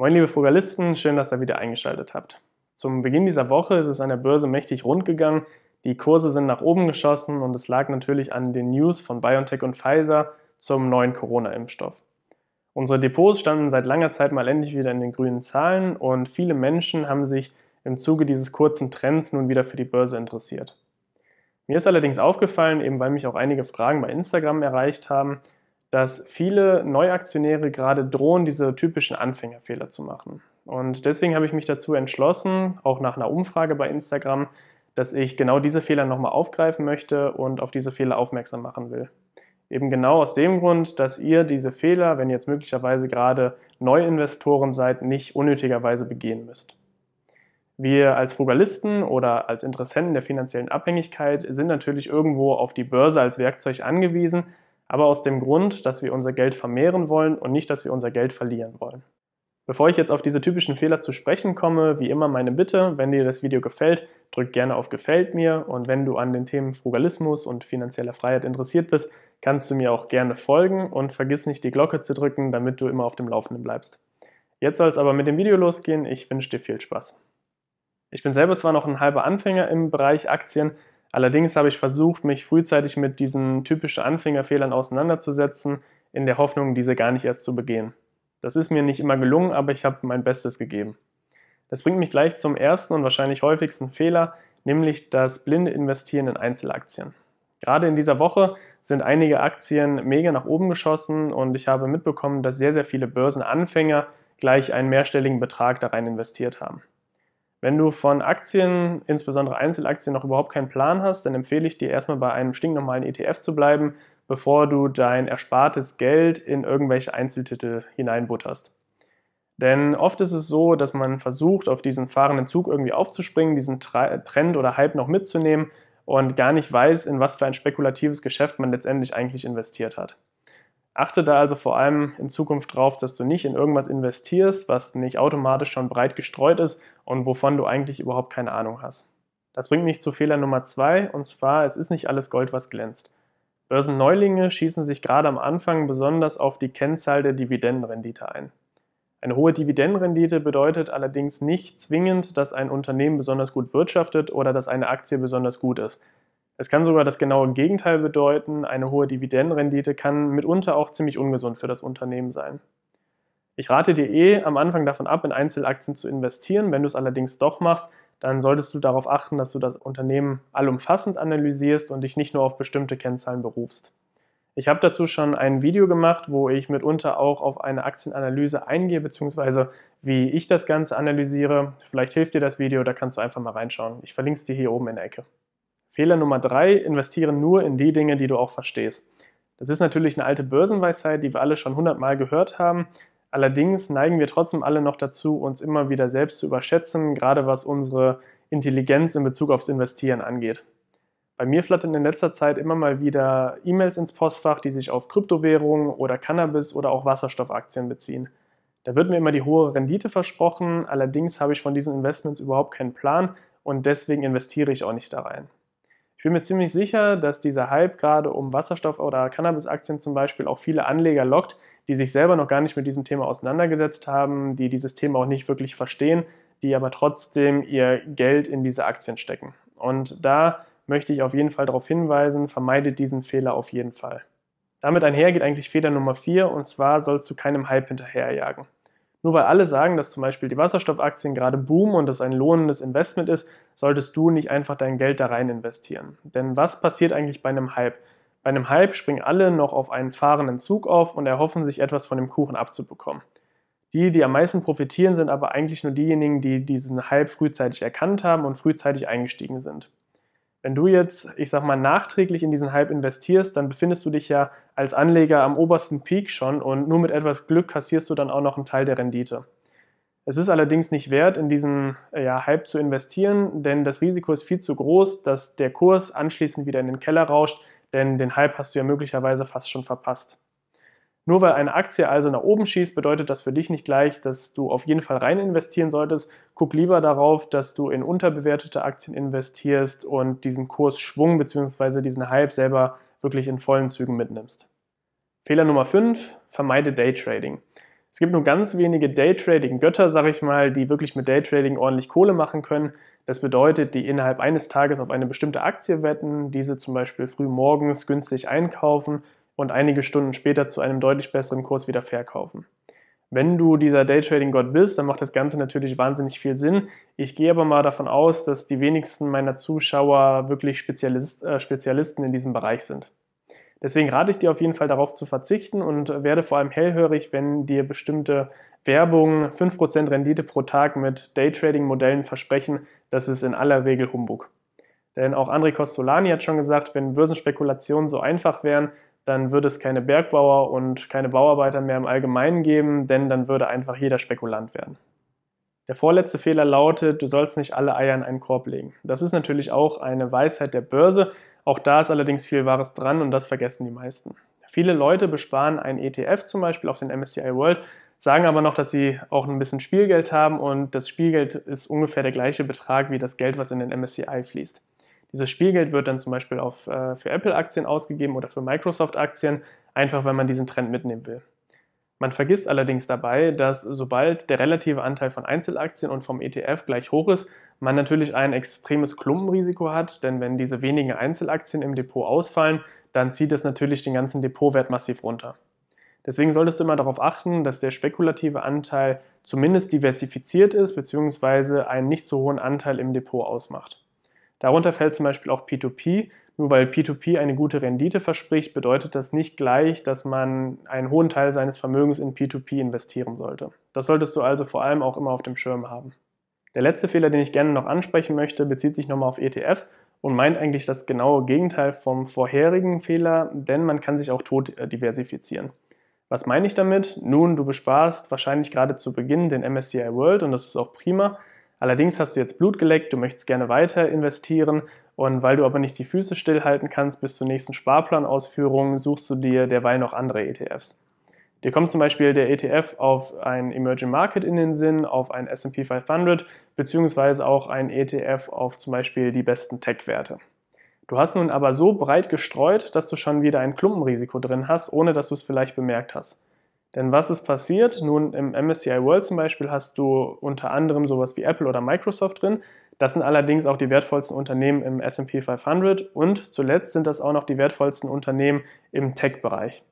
Moin liebe Frugalisten, schön, dass ihr wieder eingeschaltet habt. Zum Beginn dieser Woche ist es an der Börse mächtig rund gegangen. Die Kurse sind nach oben geschossen und es lag natürlich an den News von BioNTech und Pfizer zum neuen Corona-Impfstoff. Unsere Depots standen seit langer Zeit mal endlich wieder in den grünen Zahlen und viele Menschen haben sich im Zuge dieses kurzen Trends nun wieder für die Börse interessiert. Mir ist allerdings aufgefallen, eben weil mich auch einige Fragen bei Instagram erreicht haben, dass viele Neuaktionäre gerade drohen, diese typischen Anfängerfehler zu machen. Und deswegen habe ich mich dazu entschlossen, auch nach einer Umfrage bei Instagram, dass ich genau diese Fehler nochmal aufgreifen möchte und auf diese Fehler aufmerksam machen will. Eben genau aus dem Grund, dass ihr diese Fehler, wenn ihr jetzt möglicherweise gerade Neuinvestoren seid, nicht unnötigerweise begehen müsst. Wir als Frugalisten oder als Interessenten der finanziellen Abhängigkeit sind natürlich irgendwo auf die Börse als Werkzeug angewiesen, aber aus dem Grund, dass wir unser Geld vermehren wollen und nicht, dass wir unser Geld verlieren wollen. Bevor ich jetzt auf diese typischen Fehler zu sprechen komme, wie immer meine Bitte, wenn dir das Video gefällt, drück gerne auf Gefällt mir und wenn du an den Themen Frugalismus und finanzieller Freiheit interessiert bist, kannst du mir auch gerne folgen und vergiss nicht die Glocke zu drücken, damit du immer auf dem Laufenden bleibst. Jetzt soll es aber mit dem Video losgehen, ich wünsche dir viel Spaß. Ich bin selber zwar noch ein halber Anfänger im Bereich Aktien, Allerdings habe ich versucht, mich frühzeitig mit diesen typischen Anfängerfehlern auseinanderzusetzen, in der Hoffnung, diese gar nicht erst zu begehen. Das ist mir nicht immer gelungen, aber ich habe mein Bestes gegeben. Das bringt mich gleich zum ersten und wahrscheinlich häufigsten Fehler, nämlich das blinde Investieren in Einzelaktien. Gerade in dieser Woche sind einige Aktien mega nach oben geschossen und ich habe mitbekommen, dass sehr, sehr viele Börsenanfänger gleich einen mehrstelligen Betrag da rein investiert haben. Wenn du von Aktien, insbesondere Einzelaktien, noch überhaupt keinen Plan hast, dann empfehle ich dir erstmal bei einem stinknormalen ETF zu bleiben, bevor du dein erspartes Geld in irgendwelche Einzeltitel hineinbutterst. Denn oft ist es so, dass man versucht, auf diesen fahrenden Zug irgendwie aufzuspringen, diesen Trend oder Hype noch mitzunehmen und gar nicht weiß, in was für ein spekulatives Geschäft man letztendlich eigentlich investiert hat. Achte da also vor allem in Zukunft darauf, dass du nicht in irgendwas investierst, was nicht automatisch schon breit gestreut ist und wovon du eigentlich überhaupt keine Ahnung hast. Das bringt mich zu Fehler Nummer zwei, und zwar, es ist nicht alles Gold, was glänzt. Börsenneulinge schießen sich gerade am Anfang besonders auf die Kennzahl der Dividendenrendite ein. Eine hohe Dividendenrendite bedeutet allerdings nicht zwingend, dass ein Unternehmen besonders gut wirtschaftet oder dass eine Aktie besonders gut ist. Es kann sogar das genaue Gegenteil bedeuten. Eine hohe Dividendenrendite kann mitunter auch ziemlich ungesund für das Unternehmen sein. Ich rate dir eh am Anfang davon ab, in Einzelaktien zu investieren. Wenn du es allerdings doch machst, dann solltest du darauf achten, dass du das Unternehmen allumfassend analysierst und dich nicht nur auf bestimmte Kennzahlen berufst. Ich habe dazu schon ein Video gemacht, wo ich mitunter auch auf eine Aktienanalyse eingehe, beziehungsweise wie ich das Ganze analysiere. Vielleicht hilft dir das Video, da kannst du einfach mal reinschauen. Ich verlinke es dir hier oben in der Ecke. Fehler Nummer drei, investiere nur in die Dinge, die du auch verstehst. Das ist natürlich eine alte Börsenweisheit, die wir alle schon hundertmal gehört haben. Allerdings neigen wir trotzdem alle noch dazu, uns immer wieder selbst zu überschätzen, gerade was unsere Intelligenz in Bezug aufs Investieren angeht. Bei mir flattern in letzter Zeit immer mal wieder E-Mails ins Postfach, die sich auf Kryptowährungen oder Cannabis oder auch Wasserstoffaktien beziehen. Da wird mir immer die hohe Rendite versprochen, allerdings habe ich von diesen Investments überhaupt keinen Plan und deswegen investiere ich auch nicht da rein. Ich bin mir ziemlich sicher, dass dieser Hype gerade um Wasserstoff- oder Cannabis-Aktien zum Beispiel auch viele Anleger lockt, die sich selber noch gar nicht mit diesem Thema auseinandergesetzt haben, die dieses Thema auch nicht wirklich verstehen, die aber trotzdem ihr Geld in diese Aktien stecken. Und da möchte ich auf jeden Fall darauf hinweisen, vermeidet diesen Fehler auf jeden Fall. Damit einher geht eigentlich Fehler Nummer 4 und zwar sollst du keinem Hype hinterherjagen. Nur weil alle sagen, dass zum Beispiel die Wasserstoffaktien gerade boomen und das ein lohnendes Investment ist, solltest du nicht einfach dein Geld da rein investieren. Denn was passiert eigentlich bei einem Hype? Bei einem Hype springen alle noch auf einen fahrenden Zug auf und erhoffen sich etwas von dem Kuchen abzubekommen. Die, die am meisten profitieren, sind aber eigentlich nur diejenigen, die diesen Hype frühzeitig erkannt haben und frühzeitig eingestiegen sind. Wenn du jetzt, ich sag mal, nachträglich in diesen Hype investierst, dann befindest du dich ja als Anleger am obersten Peak schon und nur mit etwas Glück kassierst du dann auch noch einen Teil der Rendite. Es ist allerdings nicht wert, in diesen äh, ja, Hype zu investieren, denn das Risiko ist viel zu groß, dass der Kurs anschließend wieder in den Keller rauscht, denn den Hype hast du ja möglicherweise fast schon verpasst. Nur weil eine Aktie also nach oben schießt, bedeutet das für dich nicht gleich, dass du auf jeden Fall rein investieren solltest. Guck lieber darauf, dass du in unterbewertete Aktien investierst und diesen Kursschwung bzw. diesen Hype selber wirklich in vollen Zügen mitnimmst. Fehler Nummer 5, vermeide Daytrading. Es gibt nur ganz wenige Daytrading-Götter, sag ich mal, die wirklich mit Daytrading ordentlich Kohle machen können. Das bedeutet, die innerhalb eines Tages auf eine bestimmte Aktie wetten, diese zum Beispiel früh morgens günstig einkaufen und einige Stunden später zu einem deutlich besseren Kurs wieder verkaufen. Wenn du dieser Daytrading-Gott bist, dann macht das Ganze natürlich wahnsinnig viel Sinn. Ich gehe aber mal davon aus, dass die wenigsten meiner Zuschauer wirklich Spezialist, äh, Spezialisten in diesem Bereich sind. Deswegen rate ich dir auf jeden Fall darauf zu verzichten und werde vor allem hellhörig, wenn dir bestimmte Werbung 5% Rendite pro Tag mit Daytrading-Modellen versprechen. Das ist in aller Regel Humbug. Denn auch André Costolani hat schon gesagt, wenn Börsenspekulationen so einfach wären, dann würde es keine Bergbauer und keine Bauarbeiter mehr im Allgemeinen geben, denn dann würde einfach jeder Spekulant werden. Der vorletzte Fehler lautet, du sollst nicht alle Eier in einen Korb legen. Das ist natürlich auch eine Weisheit der Börse, auch da ist allerdings viel Wahres dran und das vergessen die meisten. Viele Leute besparen einen ETF zum Beispiel auf den MSCI World, sagen aber noch, dass sie auch ein bisschen Spielgeld haben und das Spielgeld ist ungefähr der gleiche Betrag wie das Geld, was in den MSCI fließt. Dieses Spielgeld wird dann zum Beispiel auf, äh, für Apple-Aktien ausgegeben oder für Microsoft-Aktien, einfach weil man diesen Trend mitnehmen will. Man vergisst allerdings dabei, dass sobald der relative Anteil von Einzelaktien und vom ETF gleich hoch ist, man natürlich ein extremes Klumpenrisiko hat, denn wenn diese wenigen Einzelaktien im Depot ausfallen, dann zieht es natürlich den ganzen Depotwert massiv runter. Deswegen solltest du immer darauf achten, dass der spekulative Anteil zumindest diversifiziert ist bzw. einen nicht so hohen Anteil im Depot ausmacht. Darunter fällt zum Beispiel auch P2P. Nur weil P2P eine gute Rendite verspricht, bedeutet das nicht gleich, dass man einen hohen Teil seines Vermögens in P2P investieren sollte. Das solltest du also vor allem auch immer auf dem Schirm haben. Der letzte Fehler, den ich gerne noch ansprechen möchte, bezieht sich nochmal auf ETFs und meint eigentlich das genaue Gegenteil vom vorherigen Fehler, denn man kann sich auch tot äh, diversifizieren. Was meine ich damit? Nun, du besparst wahrscheinlich gerade zu Beginn den MSCI World und das ist auch prima, Allerdings hast du jetzt Blut geleckt, du möchtest gerne weiter investieren und weil du aber nicht die Füße stillhalten kannst bis zur nächsten Sparplanausführung, suchst du dir derweil noch andere ETFs. Dir kommt zum Beispiel der ETF auf ein Emerging Market in den Sinn, auf ein SP 500 beziehungsweise auch ein ETF auf zum Beispiel die besten Tech-Werte. Du hast nun aber so breit gestreut, dass du schon wieder ein Klumpenrisiko drin hast, ohne dass du es vielleicht bemerkt hast. Denn was ist passiert? Nun, im MSCI World zum Beispiel hast du unter anderem sowas wie Apple oder Microsoft drin. Das sind allerdings auch die wertvollsten Unternehmen im SP 500 und zuletzt sind das auch noch die wertvollsten Unternehmen im Tech-Bereich.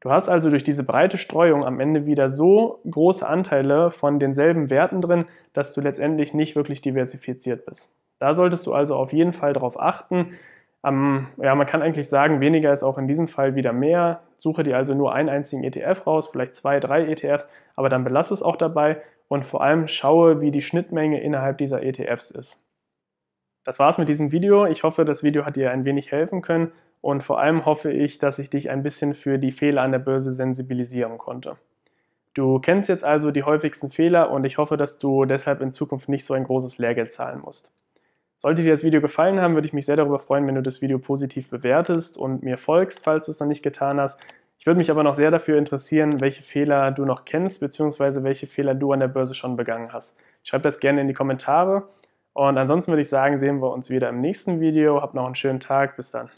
Du hast also durch diese breite Streuung am Ende wieder so große Anteile von denselben Werten drin, dass du letztendlich nicht wirklich diversifiziert bist. Da solltest du also auf jeden Fall darauf achten, ähm, ja, man kann eigentlich sagen, weniger ist auch in diesem Fall wieder mehr. Suche dir also nur einen einzigen ETF raus, vielleicht zwei, drei ETFs, aber dann belasse es auch dabei und vor allem schaue, wie die Schnittmenge innerhalb dieser ETFs ist. Das war's mit diesem Video. Ich hoffe, das Video hat dir ein wenig helfen können und vor allem hoffe ich, dass ich dich ein bisschen für die Fehler an der Börse sensibilisieren konnte. Du kennst jetzt also die häufigsten Fehler und ich hoffe, dass du deshalb in Zukunft nicht so ein großes Lehrgeld zahlen musst. Sollte dir das Video gefallen haben, würde ich mich sehr darüber freuen, wenn du das Video positiv bewertest und mir folgst, falls du es noch nicht getan hast. Ich würde mich aber noch sehr dafür interessieren, welche Fehler du noch kennst, beziehungsweise welche Fehler du an der Börse schon begangen hast. Schreib das gerne in die Kommentare. Und ansonsten würde ich sagen, sehen wir uns wieder im nächsten Video. Hab noch einen schönen Tag. Bis dann.